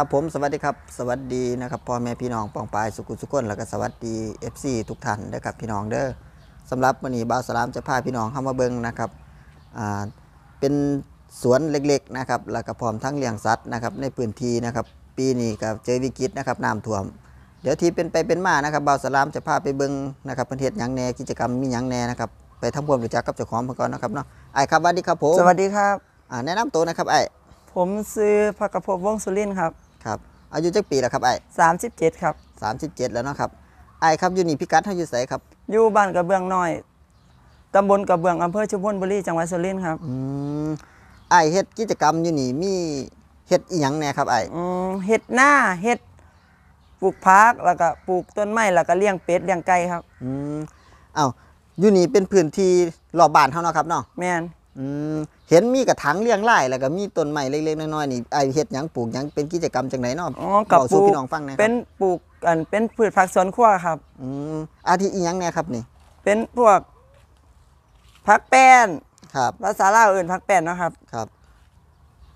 ครับผม สวัสดีครับสวัสดีนะครับพ่อแม่พี่น้องปองปายสุขุสุขนแล้วก็สวัสดี FC ทุกท่านนะครับ พี่น้องเด้อสำหรับวันนี้บาสลามจะพาพี่น้องเข้ามาเบิ้งนะครับเป็นสวนเล็กๆนะครับแล้วก็พร้อมทั้งเลี้ยงสัตว์นะครับในพื้นที่นะครับ ปีนี้กับเจอวิกฤตนะครับน้ำท่วม เดี๋ยวทีเป็นไปเป็นมานะครับบาสลามจะพาไปเบิ้งนะครับประเทศยังแน่กิจกรรมมียังแน่นะครับไปทำความรู้จักกับเจ้าของก่อนนะครับเนาะไอ้ครับสวัสดีครับผมสวัสดีครับแนะนำตัวนะครับไอ้ผมซื้อผักกระพบวงสุรินครับครับอายุจักปีแล้วครับไอ้สามสิบเจ็ดครับสามสิบเจ็ดแล้วเนาะครับไอ้ครับอยู่นี่พิกัดเ่าอยู่ไสครับ อยู่บ้านกระเบื้องน้อย ตำบลกระเบื้องอำเภอชุมพลบุรีจังหวัดสุรินทร์ครับ อืมไอ้เฮ็ดกิจกรรมอยู่นี่มีเฮ็ดอีหยังแน่ครับไอ้อืมเฮ็ดหน้าเฮ็ดปลูกพักแล้วก็ปลูกต้นไม้แล้วก็เลี้ยงเป็ดเลี้ยงไก่ครับ อืม เอ้าอยู่นี่เป็นพื้นที่รอบบ้านเ่าเนาะครับเนาะแมนอืมเห็นมีกระถางเลี้ยงไร่แล้วก็มีต้นไม้เล็กๆน้อยๆนี่ไอเห็ดหยังปลูกหยังเป็นกิจกรรมจังไหนนอ๋อกับปลูก่น้องฟังนะเป็นปลูกอันเป็นพืชผักสวนครัวครับ อืมอาทิอีหยังเนี่ยครับ นี่ เป็นพวกผักแป้น ครับ ภาษาลาวอื่นผักแป้นนะครับ ครับ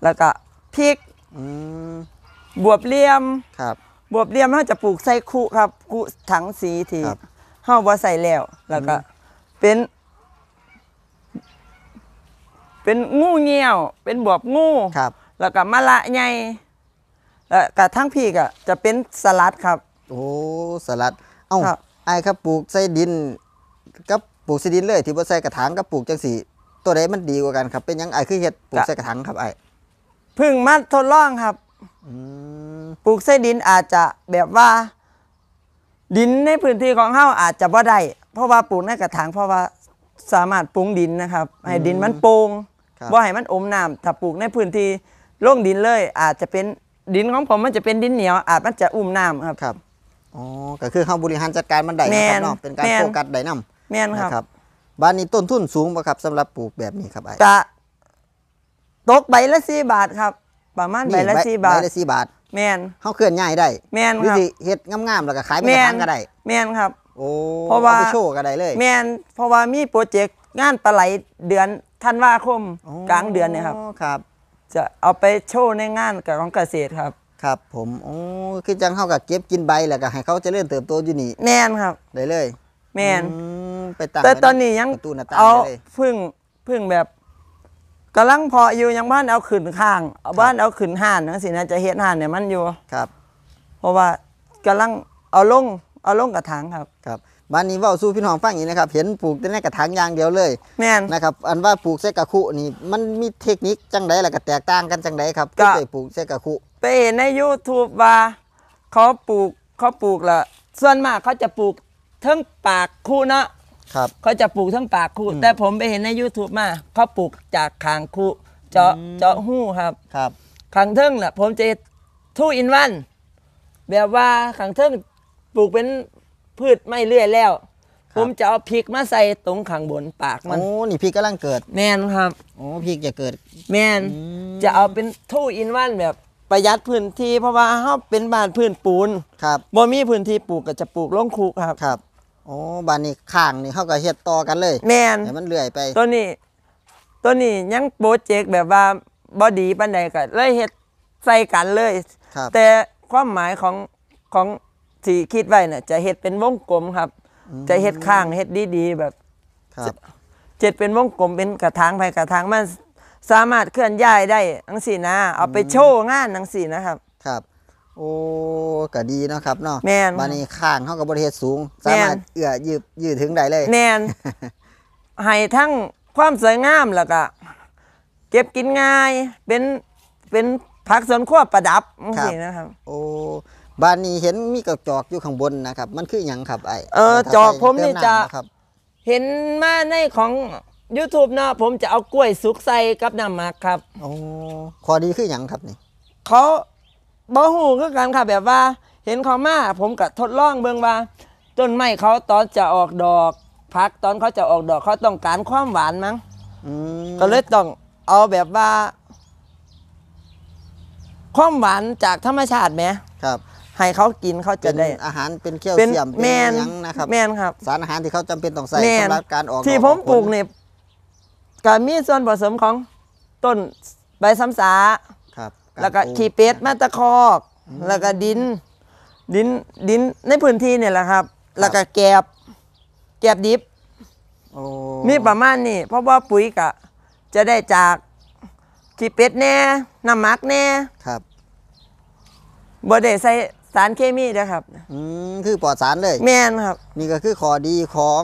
แล้วก็พริกอืมบวบเลี่ยมครับ บวบเลี่ยมเราจะปลูกใส่คุครับคุถังสีทีเ้าบ่ใส่แล้ว แล้วก็เป็นเป็นงูเงี้ยว เป็นบวบงู ครับ แล้วก็มะละไงแล้วกับทั้งพี่ก็จะเป็นสลัดครับ โอ้ สลัด เอ้าไอ้ครับปลูกใส่ดินกับปลูกใส่ดินเลย ที่ว่ใส่กระถางกับปลูกจังสี ตัวใดมันดีกว่ากันครับ เป็นยังไอ้คือเห็ดปลูกใส่กระถางครับไอ้พึ่งมัดทดลองครับ ปลูกใส่ดินอาจจะแบบว่า ดินในพื้นที่ของเฮาอาจจะบ่ได้เพราะว่าปลูกในกระถางเพราะว่าสามารถปรุงดินนะครับ ให้ดินมันโปร่งว่าบ่ให้มันอมน้ำถ้าปลูกในพื้นที่โล่งดินเลย อาจจะเป็นดินของผมมันจะเป็นดินเหนียวอาจมันจะอุ้มน้ำครับครับอ๋อก็คือเ้าบริหารจัดการมันได้นะครับนเนาะเป็นการโฟกัสได้นำแม่นครับนครับบ้านนี้ต้นทุนสูงบ่ครับสำหรับปลูกแบบนี้ครับไอ้จะตกใบละสี่บาทครับ ประมาณใบละสี่บาทใบละ่บาทแม่นเขาเคลื่อนย้ายได้แม่นครับวิธีเห็ดงามๆแล้วก็ขายเม่นกนก็ได้แมนครับโอ้เพราะว่าโชว์ก็ได้เลย แมนเพราะว่ามีโปรเจกต์งานปลาไหลเดือนธันวาคมกลางเดือนเนี่ยครับครับ จะเอาไปโชว์ในงานกับของเกษตรครับ ครับ ผมโอ้คือจังเข้ากับเก็บกินใบแล้วก็ให้เขาจะเริ่มเติบโตอยู่นี่แมนครับได้เลย แมนไปตางแต่ตอนนี้ยังเอาพึ่งพึ่งแบบกำลังพออยู่ยังบ้านเอาขืนข้างบ้านเอาขืนห่านนะสินะจะเฮ็ดห่านเนี่ยมันอยู่ครับเพราะว่ากำลังเอาลงเอาลงกระถางครับครับบ้านนี้เว่าสู้พี่น้องฟังอย่างนี้นะครับเห็นปลูกแต่แนกระถางยางเดียวเลย แม่นนะครับ อันว่าปลูกเสกกะคุนี่มันมีเทคนิคจังไดและก็แตกต่างกันจังไดครับก็ที่ไปปลูกเสกกะคุไปเห็นใน YouTube ว่าเขาปลูกเขาปลูกละส่วนมากเขาจะปลูกทั้งปากคู่เนาะครับเขาจะปลูกทั้งปากคู่แต่ผมไปเห็นใน YouTube มาเขาปลูกจากขางคู่เจาะเจาะหู้ครับครับขางเทิงน่ะผมจะทูอินวันแบบว่าขางเทิงปลูกเป็นพืชไม่เลื่อยแล้ว ผมจะเอาพริกมาใส่ตรงข้างบนปากมันโอ้นี่พริกกำลังเกิดแมนครับโอ้พริกจะเกิด แมนจะเอาเป็นทู่อินวันแบบประหยัดพื้นที่เพราะว่าเขาเป็นบ้านพื้นปูนครับบ่มีพื้นที่ปลูกก็จะปลูกลงคุกครับครับโอ้บานนี้ข้างนี่เขาก็เฮ็ดต่อกันเลย แมนแต่มันเลื่อยไปตัวนี้ตัวนี้ยังโปรเจกต์แบบว่าบอดีปันใดก็เลยเฮ็ดใส่กันเลยครับแต่ความหมายของของที่คิดไว้น่ะ จะเฮ็ดเป็นวงกลมครับ จะเฮ็ดข้างเฮ็ดดีๆแบบ ครับเจ็ดเป็นวงกลม เป็นกระถางไปกระถางมันสามารถเคลื่อนย้ายได้ทั้งสี่นะ เอาไปโชว์งานทั้งสี่นะครับ ครับ โอ้ก็ดีเนาะครับเนาะแมนบานี้ข้างเขากับบริเทศสูง สามารถเอื้อยืดยืดถึงได้เลยแนนให้ทั้งความสวยงามแล้วก็เก็บกินง่ายเป็นเป็นผักสวนครัวประดับับนี่นะครับ โอ้บ้านนี้เห็นมีกระจอกอยู่ข้างบนนะครับ มันคือหยังครับไอ้เออจอกผมนี่จะเห็นมาในของ YouTube เนาะผมจะเอากล้วยสุกใส่กับน้ำหมักครับโอ้ข้อดีคือหยังครับนี่เขาบ่หูก็กันค่ะ แบบว่า เห็นเขามาผมก็ทดลองเบิ่งว่าต้นไม้เขาตอนจะออกดอกพักตอนเขาจะออกดอกเขาต้องการความหวานมั้งก็เลยต้อง เอาแบบว่า ความหวานจากธรรมชาติไหมครับให้เขากินเขาจะเได้อาหารเป็นเคี้ยวเสียมแมนเป็นแมนนะครับ แมนครับ สารอาหารที่เขาจำเป็นต้องใส่นสำหรับการออกที่ผมปลูกเนี่ยก็มีส่วนผสมของต้นใบซ้ำสาครับ แล้วก็ขี้เป็ดมาตะคอกแล้วก็ดินดินดินในพื้นที่เนี่ยแหละครับ แล้วก็แกบ แกบดิบมีประมาณนี้เพราะว่าปุ๋ยกะ จะได้จากขี้เป็ดแน่น้ำมักแน่ครับบ่ได้ใส่สารเคมีเด้อครับ อืมคือปลอดสารเลย แม่นครับ นี่ก็คือข้อดีของ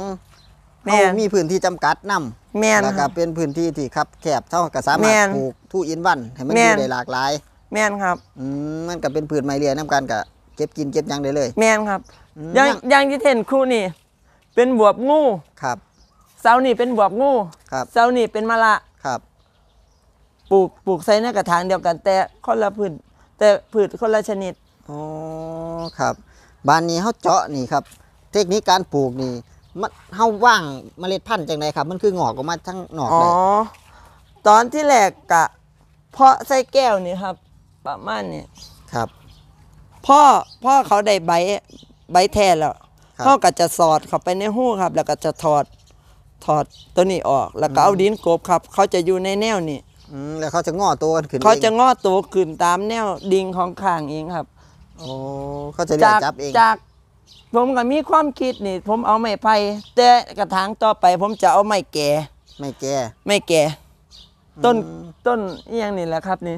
แมนเขามีพื้นที่จำกัดนำ แม่นแล้วก็เป็นพื้นที่ที่ครับแคบเท่ากับสามารถปลูกทุอินวันให้มันอม่ยู่ได้หลากหลายแม่นครับอืมมันก็เป็นพืชไม้เรียน้ำกันกับเก็บกินเก็บยังได้เลย แม่นครับยังยังที่เห็นครูนี่ เป็นบวบงูครับเสาหนี่เป็นบวบงูครับเสาหนี่เป็นมะละครับ ปลูกปลูกใส่ในกระถางเดียวกัน แต่คนละพืชแต่พืชคนละชนิดอ๋อ ครับบ้านนี้เขาเจาะนี่ครับ เทคนิคการปลูกนี่มันเขาว่างเมล็ดพันธุ์จากไหนครับ มันคืองอกออกมาทั้งหนอกเลยอ๋อ ตอนที่แหลกกะเพาะใส่แก้วนี่ครับประมาณนี้ ครับ พ่อพ่อเขาได้ใบ ใบแทนแล้วเขาก็จะสอดเข้าไปในหู้ครับ แล้วก็จะถอด ถอดตัวนี้ออก แล้วก็เอาดินกบครับ เขาจะอยู่ในแนวนี้ อืมแล้วเขาจะงอตัวขึ้น เขาจะงอตัวขึ้นตามแนวดิงของข้างเองครับโอ้เขาจะเลียกจับเองจาก ผมก็มีความคิดนี่ ผมเอาไม้ไผ่แต่กระถางต่อไป ผมจะเอาไม้แก่ ไม้แก่ไม้แก่ ต้นต้นอหยงนี่แหละครับ นี่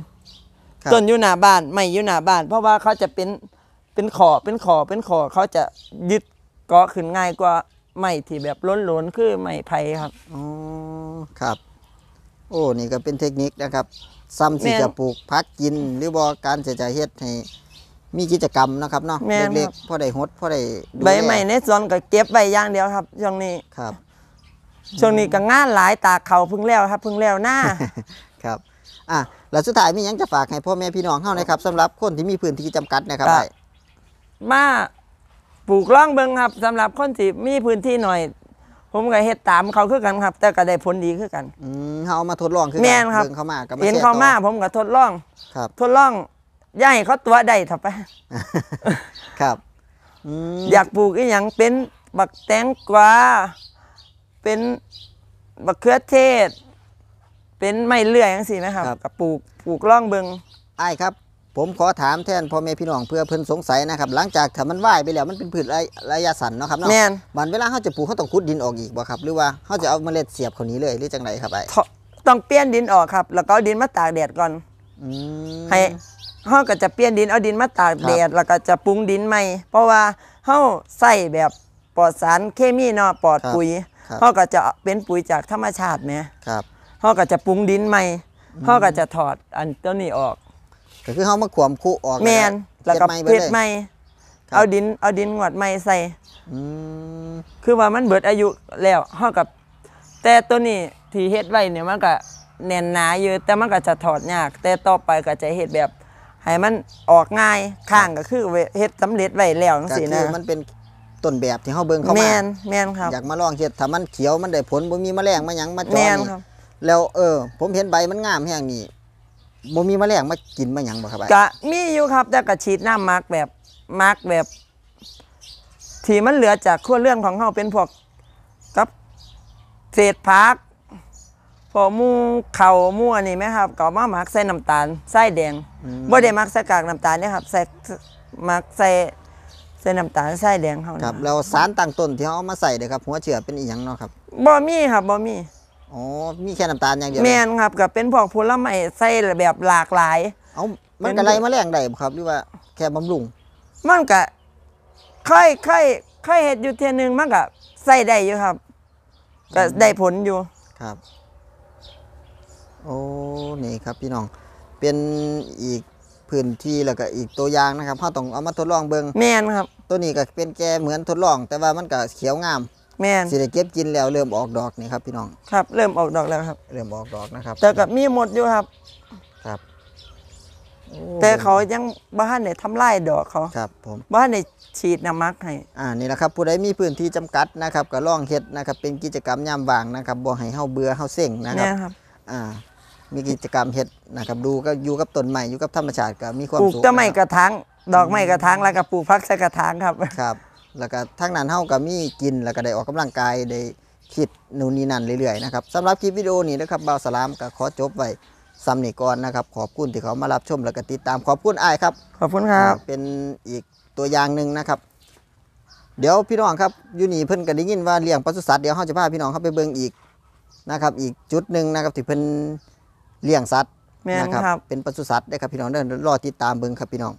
ต้นอยู่หน้าบ้านไม่อยู่หน้าบ้าน เพราะว่าเขาจะเป็นเป็นขอเป็นขอเป็นขอเขาจะยึดเกาะขึ้นง่ายกว่าไม้ที่แบบล้นล้นคือไม้ไผ่ครับอ๋อครับ โอ้นี่ก็เป็นเทคนิคนะครับ ซ้ำสิ่จะปลูกพักกินหรือบ่การจะจะเฮ็ดให้มีกิจกรรมนะครับเนาะเล็กๆพ่อได้ฮดพ่อได้ดูใบใหม่ในสวนก็เก็บใบอย่างเดียวครับช่วงนี้ครับช่วงนี้ก็งานหลายตาเขาพึ่งแล้วครับพึ่งแล้วหน้าครับ อ่ะแล้วสุดท้ายมียังจะฝากให้พ่อแม่พี่น้องเข้านะครับสำหรับคนที่มีพื้นที่จำกัดนะครับไอ้มาปลูกล่องเบิงครับสำหรับคนที่มีพื้นที่หน่อย ผมก็เฮ็ดตามเขาคือกันครับ แต่ก็ได้ผลดีคือกันอืมเขาเอามาทดลองคือกัมนเบิ่งเขามากับเห็นเขามากผมก็ทดลอง ครับ ทดลองย่าให้เขาตัวได้ถ้าไป ครับอยากปลูกอีหยังเป็นบักแตงกวาเป็นบักเขือเทศ เป็นไม้เลื่อยอย่างสี่ไหมครับรบกับปลูกปลูกร่องเบิงอ้ายครับ ผมขอถามแทนพ่อแม่พี่น้องเพื่อเพิ่นสงสัยนะครับ หลังจากถ้ามันว่ายไปแล้วมันเป็นพืชระยะรยาสั้นเนาะครับเนาะแม่นบันเวลาเขาจะปลูกเขาต้องขุดดินออกอีกบ่ครับ หรือว่าเขาจะเอาเมล็ดเสียบเขานี้เลยหรือจังไรครับไอ้ต้องเปลี่ยนดินออกครับ แล้วก็ดินมาตากแดดก่อนให้เขาก็จะเปลี่ยนดินเอาดินมาตากแดดแล้วก็จะปรุงดินใหม่เพราะว่าเขาใส่แบบปลอดสารเคมีเนาะปลอดปุ๋ยเขาก็จะเป็นปุ๋ยจากธรรมชาติเหม่ยเขาก็จะปรุงดินใหม่เขาก็จะถอดอันตัวนี้ออก ก็คือเขามาขวมคู่ออกแมนแล้วก็เพ็ชดใหม่ เอาดินเอาดินงวดใหม่ใส่อคือว่ามันเบิดอายุแล้วเฮากับแต่ตัวนี้ที่เฮ็ดไว้เนี่ยมันก็เนยนหนาเยอะแต่มันก็จะถอดยาก แต่ต่อไปก็จะเห็ดแบบ ให้มันออกง่าย ข้างก็คือ เห็ดสำเร็จไว้แล้วนั่นสินะมันเป็นต้นแบบที่เขาเบิ้งเข้าแมานแมนครับอยากมาลองเห็ดถ้ามันเขียวมันได้ผลบ่มีแมลงมาหยังมาจอแมนี่ครับ แล้วเออ ผมเห็นใบมันงามแฮงนี่บ่มีแมลงมากินมาหยังบ่ครับก็มีอยู่ครับแต่ก็ฉีดน้ำมาร์กแบบมาร์กแบบ ที่มันเหลือจากขั้วเรื่องของเขาเป็นพวกกับ เศษพักพอมูเข่ามูอันนี้ไหมครับก็มาหมักใส่น้ำตาลใส่แดงบ่ได้หมักใส่กากน้ำตาลนี่ครับใส่หมักใส่ใส่น้ำตาลใส่แดงเขาครับแล้วสารตั้งต้นที่เขาเอามาใส่เลยครับหัวเชื่อเป็นอีกอย่างเนาะครับบ่มีครับบ่มีอ๋อมีแค่น้ำตาลอย่างเดียวแมนครับกับเป็นพวกผลไม้ใส่แบบหลากหลายเอามันกระไรมาแรงใด้ครับหรือว่าแค่บำรุงมันก็ค่อยค่อยค่อยเห็ดอยู่เทียนึงมันก็ใส่ได้อยู่ครับ ก็ได้ผลอยู่ครับโอ้นี่ครับพี่น้อง เป็นอีกพื้นที่แล้วก็อีกตัวอย่างนะครับเขาต้องเอามาทดลองเบิงแมนครับ ตัวนี้ก็เป็นแกเหมือนทดลอง แต่ว่ามันก็เขียวงามแมนสิได้เก็บกินแล้วเริ่มออกดอกนี่ครับพี่น้องครับ เริ่มออกดอกแล้วครับ เริ่มออกดอกนะครับ แต่กับมีหมดอยู่ครับ ครับแต่เขายังบ้านเนี่ยทำไร่ดอกเขาครับ ผมบ้านหนฉีดน้ำมักให้ อ่านี่แหละครับผู้ใดมีพื้นที่จำกัดนะครับก็ล่องเห็ดนะครับ เป็นกิจกรรมยามว่างนะครับบ่ให้เฮาเบื่อเฮาเส็งนะครับเนี่ยครับ อ่ามีกิจกรรมเฮ็ดนะครับดูก็อยู่กับต้นไม้อยู่กับธรรมชาติก็มีความปลูกสุขต้นไม้กระถางดอกไม้กระถางแล้วก็ปลูกพักใส่กระถางครับครับ แล้วก็ทั้งนั้นเท่ากับมีกิน แล้วก็ได้ออกกำลังกายได้คิดนู่นนี่นั่นเรื่อยๆนะครับสำหรับคลิปวิดีโอนี้นะครับบ่าวสลามก็ขอจบไว้ซำนีก่อนนะครับ ขอบคุณที่เขามารับชมและก็ติดตามขอบคุณอ้าย ครับ ขอบคุณครับเป็นอีกตัวอย่างหนึ่งนะครับ เดี๋ยวพี่น้องครับยูนี่เพิ่นก็ได้ยินว่าเลี้ยงปศุสัตว์เดี๋ยวเขาจะพาพี่น้องเข้าไปเบิ่งอีกนะครับ อีกจุดหนึ่งนะครับที่เพิ่นเลี้ยงสัตว์นะครับเป็นปศุสัตว์ได้ครับ พี่น้องเด้อรอติดตามเบิ่งครับพี่น้อง